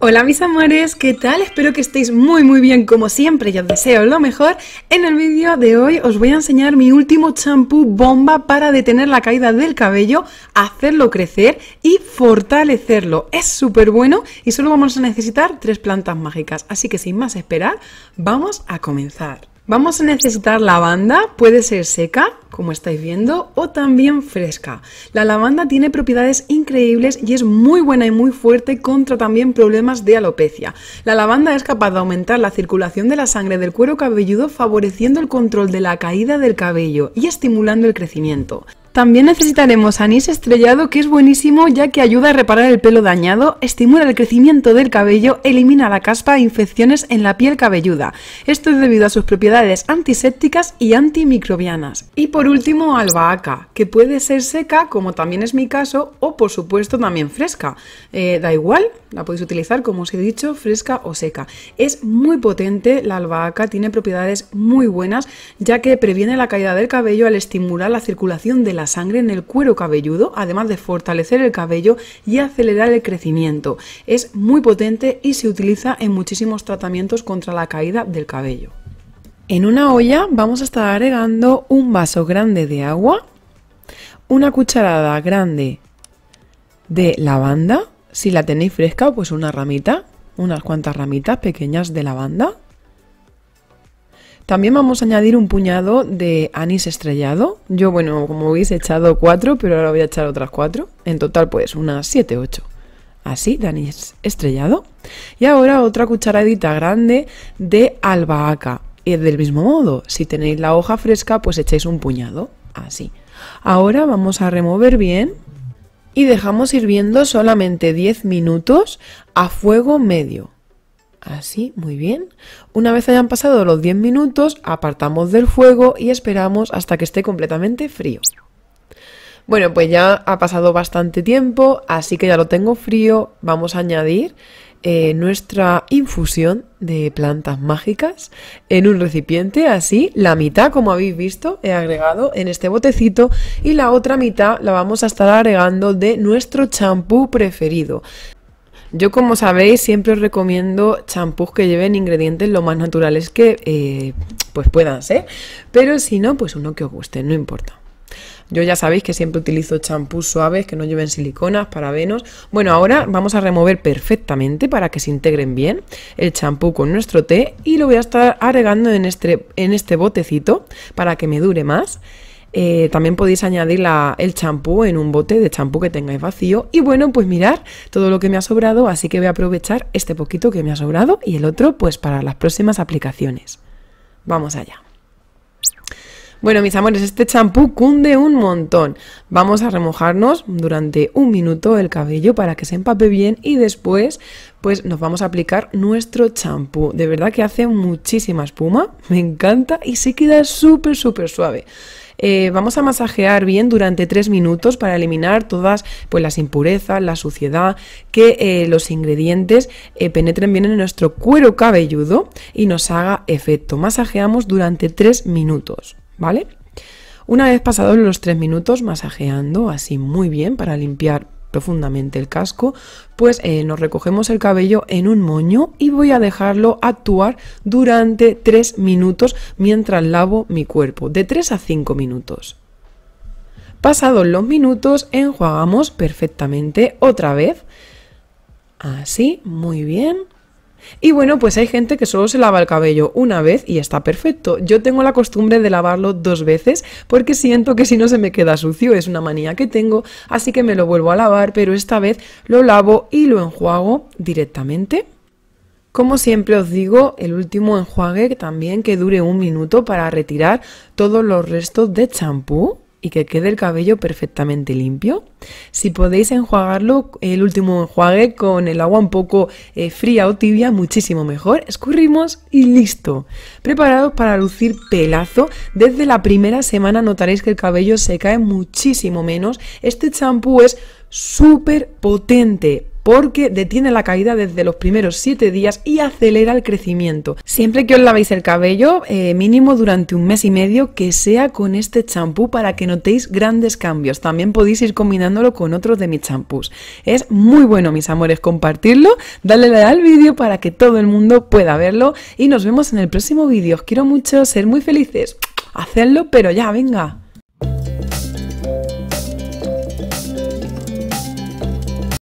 Hola mis amores, ¿qué tal? Espero que estéis muy muy bien como siempre yo os deseo lo mejor. En el vídeo de hoy os voy a enseñar mi último champú bomba para detener la caída del cabello, hacerlo crecer y fortalecerlo. Es súper bueno y solo vamos a necesitar tres plantas mágicas, así que sin más esperar, vamos a comenzar. Vamos a necesitar lavanda, puede ser seca, como estáis viendo, o también fresca. La lavanda tiene propiedades increíbles y es muy buena y muy fuerte contra también problemas de alopecia. La lavanda es capaz de aumentar la circulación de la sangre del cuero cabelludo favoreciendo el control de la caída del cabello y estimulando el crecimiento. También necesitaremos anís estrellado que es buenísimo ya que ayuda a reparar el pelo dañado, estimula el crecimiento del cabello, elimina la caspa e infecciones en la piel cabelluda. Esto es debido a sus propiedades antisépticas y antimicrobianas. Y por último, albahaca, que puede ser seca, como también es mi caso, o por supuesto también fresca. Eh, da igual, la podéis utilizar como os he dicho, fresca o seca. Es muy potente, la albahaca tiene propiedades muy buenas ya que previene la caída del cabello al estimular la circulación de la sangre en el cuero cabelludo, además de fortalecer el cabello y acelerar el crecimiento. Es muy potente y se utiliza en muchísimos tratamientos contra la caída del cabello. En una olla vamos a estar agregando un vaso grande de agua, una cucharada grande de lavanda, si la tenéis fresca, pues una ramita, unas cuantas ramitas pequeñas de lavanda, también vamos a añadir un puñado de anís estrellado. Yo, bueno, como veis he echado cuatro, pero ahora voy a echar otras cuatro. En total, pues unas siete, ocho. Así, de anís estrellado. Y ahora otra cucharadita grande de albahaca. Y del mismo modo, si tenéis la hoja fresca, pues echáis un puñado. Así. Ahora vamos a remover bien y dejamos hirviendo solamente 10 minutos a fuego medio. Así, muy bien. Una vez hayan pasado los 10 minutos, apartamos del fuego y esperamos hasta que esté completamente frío. Bueno, pues ya ha pasado bastante tiempo, así que ya lo tengo frío. Vamos a añadir eh, nuestra infusión de plantas mágicas en un recipiente, así. La mitad, como habéis visto, he agregado en este botecito y la otra mitad la vamos a estar agregando de nuestro champú preferido. Yo como sabéis siempre os recomiendo champús que lleven ingredientes lo más naturales que eh, pues puedan ser, pero si no, pues uno que os guste, no importa. Yo ya sabéis que siempre utilizo champús suaves que no lleven siliconas, parabenos. Bueno, ahora vamos a remover perfectamente para que se integren bien el champú con nuestro té y lo voy a estar agregando en este, en este botecito para que me dure más. Eh, también podéis añadir el champú en un bote de champú que tengáis vacío. Y bueno, pues mirar todo lo que me ha sobrado, así que voy a aprovechar este poquito que me ha sobrado y el otro pues para las próximas aplicaciones. Vamos allá. Bueno, mis amores, este champú cunde un montón. Vamos a remojarnos durante un minuto el cabello para que se empape bien y después pues nos vamos a aplicar nuestro champú. De verdad que hace muchísima espuma, me encanta y se queda súper, súper suave. Eh, vamos a masajear bien durante 3 minutos para eliminar todas pues, las impurezas, la suciedad, que eh, los ingredientes eh, penetren bien en nuestro cuero cabelludo y nos haga efecto. Masajeamos durante 3 minutos. ¿vale? Una vez pasados los 3 minutos masajeando así muy bien para limpiar profundamente el casco, pues eh, nos recogemos el cabello en un moño y voy a dejarlo actuar durante 3 minutos mientras lavo mi cuerpo, de 3 a 5 minutos. Pasados los minutos, enjuagamos perfectamente otra vez. Así, muy bien. Y bueno, pues hay gente que solo se lava el cabello una vez y está perfecto. Yo tengo la costumbre de lavarlo dos veces porque siento que si no se me queda sucio, es una manía que tengo, así que me lo vuelvo a lavar, pero esta vez lo lavo y lo enjuago directamente. Como siempre os digo, el último enjuague también que dure un minuto para retirar todos los restos de champú y que quede el cabello perfectamente limpio. Si podéis enjuagarlo, el último enjuague con el agua un poco eh, fría o tibia, muchísimo mejor. Escurrimos y listo. Preparados para lucir pelazo. Desde la primera semana notaréis que el cabello se cae muchísimo menos. Este champú es súper potente porque detiene la caída desde los primeros 7 días y acelera el crecimiento. Siempre que os lavéis el cabello, eh, mínimo durante un mes y medio, que sea con este champú para que notéis grandes cambios. También podéis ir combinándolo con otros de mis champús. Es muy bueno, mis amores, compartirlo, darle like al vídeo para que todo el mundo pueda verlo y nos vemos en el próximo vídeo. Os quiero mucho, ser muy felices. Hacedlo, pero ya, venga.